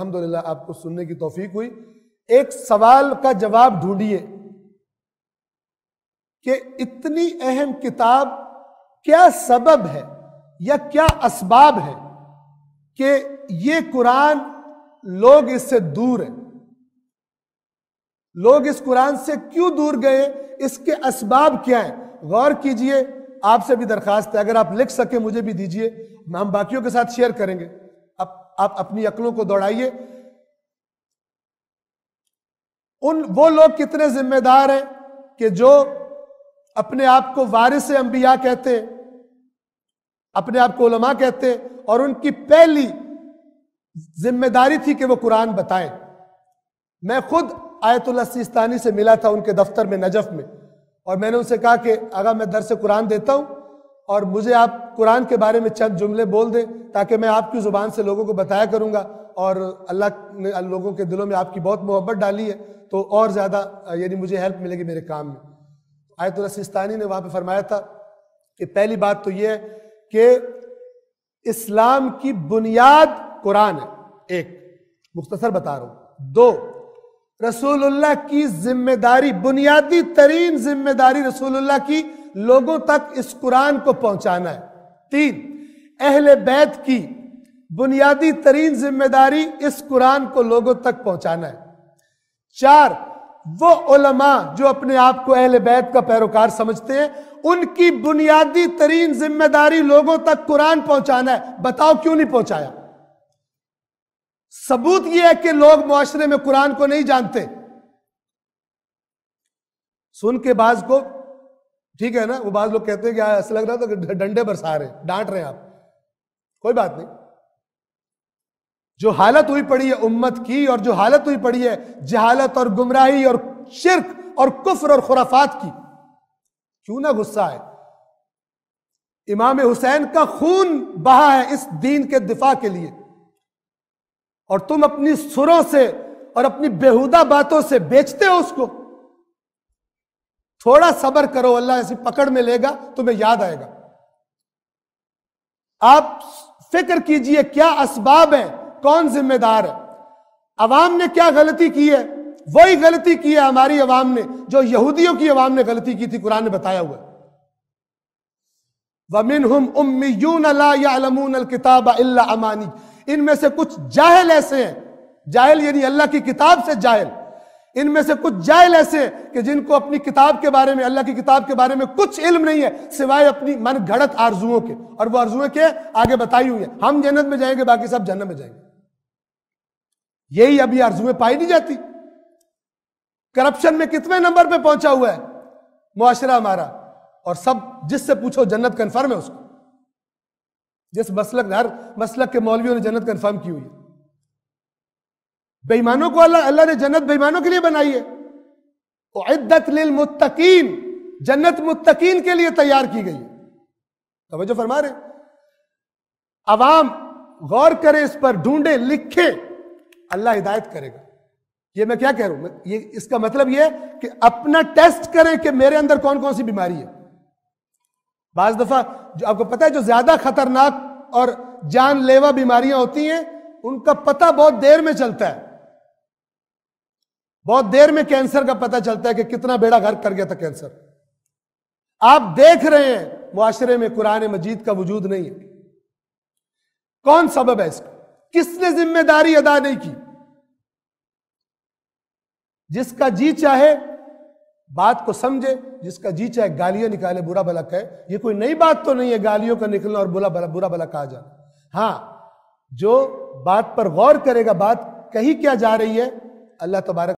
अलहमदुल्ला आपको सुनने की तोफीक हुई एक सवाल का जवाब ढूंढिए कि इतनी अहम किताब क्या सबब है या क्या असबाब है कि ये कुरान लोग इससे दूर है लोग इस कुरान से क्यों दूर गए इसके असबाब क्या है गौर कीजिए आपसे भी दरखास्त है अगर आप लिख सके मुझे भी दीजिए हम बाकियों के साथ शेयर करेंगे आप अपनी अकलों को दौड़ाइए उन वो लोग कितने जिम्मेदार हैं कि जो अपने आप को वारिस अंबिया कहते अपने आप को उलमा कहते और उनकी पहली जिम्मेदारी थी कि वो कुरान बताएं मैं खुद आयतुल्ला सिस्तानी से मिला था उनके दफ्तर में नजफ में और मैंने उनसे कहा कि अगर मैं दर से कुरान देता हूं और मुझे आप कुरान के बारे में चंद जुमले बोल दें ताकि मैं आपकी ज़ुबान से लोगों को बताया करूँगा और अल्लाह ने लोगों के दिलों में आपकी बहुत मोहब्बत डाली है तो और ज़्यादा यानी मुझे हेल्प मिलेगी मेरे काम में आयतुल्ला ने वहाँ पर फरमाया था कि पहली बात तो ये है कि इस्लाम की बुनियाद कुरान है एक मुख्तसर बता रहा हूँ दो रसूलुल्लाह की जिम्मेदारी बुनियादी तरीन जिम्मेदारी रसूलुल्लाह की लोगों तक इस कुरान को पहुंचाना है तीन अहले बैत की बुनियादी तरीन जिम्मेदारी इस कुरान को लोगों तक पहुंचाना है चार वो उलमा जो अपने आप को अहल बैत का पैरोकार समझते हैं उनकी बुनियादी तरीन जिम्मेदारी लोगों तक कुरान पहुंचाना है बताओ क्यों नहीं पहुंचाया सबूत यह है कि लोग मुआरे में कुरान को नहीं जानते सुन के बाज को ठीक है ना वो बाद लोग कहते हैं कि ऐसा लग रहा था कि डंडे बरसा रहे डांट रहे हैं आप कोई बात नहीं जो हालत हुई पड़ी है उम्मत की और जो हालत हुई पड़ी है जहालत और गुमराही और शिरक और कुफर और खुराफात की क्यों ना गुस्सा है इमाम हुसैन का खून बहा है इस दीन के दिफा के लिए और तुम अपनी सुरों से और अपनी बेहुदा बातों से बेचते हो उसको थोड़ा सबर करो अल्लाह ऐसी पकड़ में लेगा तुम्हें याद आएगा आप फिक्र कीजिए क्या असबाब है कौन जिम्मेदार है अवाम ने क्या गलती की है वही गलती की है हमारी अवाम ने जो यहूदियों की अवाम ने गलती की थी कुरान ने बताया हुआ वमिन हम उम्मीयून अलामून किताब अमानी इनमें से कुछ जाहल ऐसे हैं जाहल यानी अल्लाह की किताब से जाहल इनमें से कुछ जायल ऐसे कि जिनको अपनी किताब के बारे में अल्लाह की किताब के बारे में कुछ इल्म नहीं है सिवाय अपनी मन घड़त आरजुओं के और वो आरजुओं के आगे बताई हुई है हम जन्नत में जाएंगे बाकी सब जन्नत में जाएंगे यही अभी आरजुएं पाई नहीं जाती करप्शन में कितने नंबर पर पहुंचा हुआ है मुआशरा हमारा और सब जिससे पूछो जन्नत कन्फर्म है उसको जिस मसलक हर मसलक के मौलवियों ने जन्नत कन्फर्म की हुई है बेईमानों को अल्लाह अल्लाह ने जन्नत बेईमानों के लिए बनाई है इद्दत लिल मुत्तकीन जन्नत मुत्तकीन के लिए तैयार की गई है तो फरमा रहे अवाम गौर करे इस पर ढूंढे लिखे अल्लाह हिदायत करेगा ये मैं क्या कह रहा हूं ये इसका मतलब ये कि अपना टेस्ट करें कि मेरे अंदर कौन कौन सी बीमारी है बाज दफा जो आपको पता है जो ज्यादा खतरनाक और जानलेवा बीमारियां होती हैं उनका पता बहुत देर में चलता है बहुत देर में कैंसर का पता चलता है कि कितना बेड़ा गर्क कर गया था कैंसर आप देख रहे हैं मुआशरे में कुरान मजीद का वजूद नहीं है कौन सबब है इसका किसने जिम्मेदारी अदा नहीं की जिसका जी चाहे बात को समझे जिसका जी चाहे गालियां निकाले बुरा भला कहे ये कोई नई बात तो नहीं है गालियों का निकलना और बुरा भला बुरा भला कहा जाना हाँ जो बात पर गौर करेगा बात कही क्या जा रही है अल्लाह तबारक